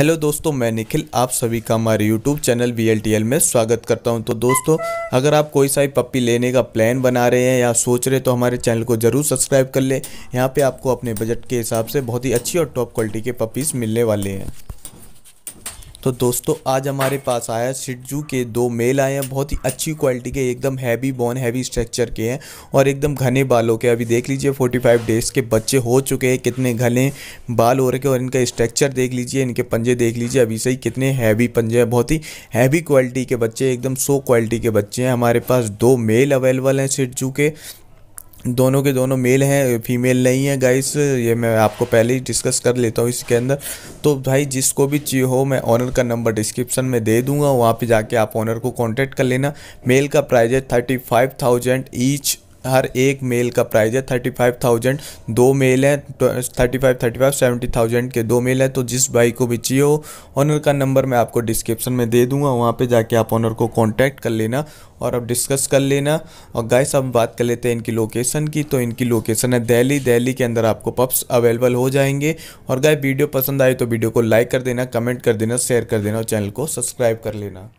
hello दोस्तों मैं निखिल आप सभी का हमारे यूट्यूब चैनल बी में स्वागत करता हूं तो दोस्तों अगर आप कोई सा पप्पी लेने का प्लान बना रहे हैं या सोच रहे तो हमारे चैनल को ज़रूर सब्सक्राइब कर लें यहां पे आपको अपने बजट के हिसाब से बहुत ही अच्छी और टॉप क्वालिटी के पप्पीज़ मिलने वाले हैं तो दोस्तों आज हमारे पास आया सिटजू के दो मेल आए हैं बहुत ही अच्छी क्वालिटी के एकदम हैवी बॉन हैवी स्ट्रक्चर के हैं और एकदम घने बालों के अभी देख लीजिए 45 डेज़ के बच्चे हो चुके हैं कितने घने बाल हो रखे और इनका स्ट्रक्चर देख लीजिए इनके पंजे देख लीजिए अभी से ही कितने हैवी पंजे हैं बहुत ही हैवी क्वालिटी के बच्चे एकदम सो क्वालिटी के बच्चे हैं हमारे पास दो मेल अवेलेबल हैं सिटजू के दोनों के दोनों मेल हैं फीमेल नहीं है गाइस ये मैं आपको पहले ही डिस्कस कर लेता हूँ इसके अंदर तो भाई जिसको भी चाहिए हो मैं ऑनर का नंबर डिस्क्रिप्शन में दे दूंगा वहाँ पे जाके आप ऑनर को कांटेक्ट कर लेना मेल का प्राइस है थर्टी फाइव थाउजेंड ईच हर एक मेल का प्राइस है थर्टी फाइव थाउजेंड दो मेल है thirty five thirty five seventy thousand के दो मेल हैं तो जिस भाई को भी चाहिए हो ऑनर का नंबर मैं आपको डिस्क्रिप्शन में दे दूंगा वहाँ पे जाके आप ऑनर को कांटेक्ट कर लेना और अब डिस्कस कर लेना और गाइस अब बात कर लेते हैं इनकी लोकेशन की तो इनकी लोकेशन है दिल्ली दिल्ली के अंदर आपको पब्स अवेलेबल हो जाएंगे और गाय वीडियो पसंद आए तो वीडियो को लाइक कर देना कमेंट कर देना शेयर कर देना और चैनल को सब्सक्राइब कर लेना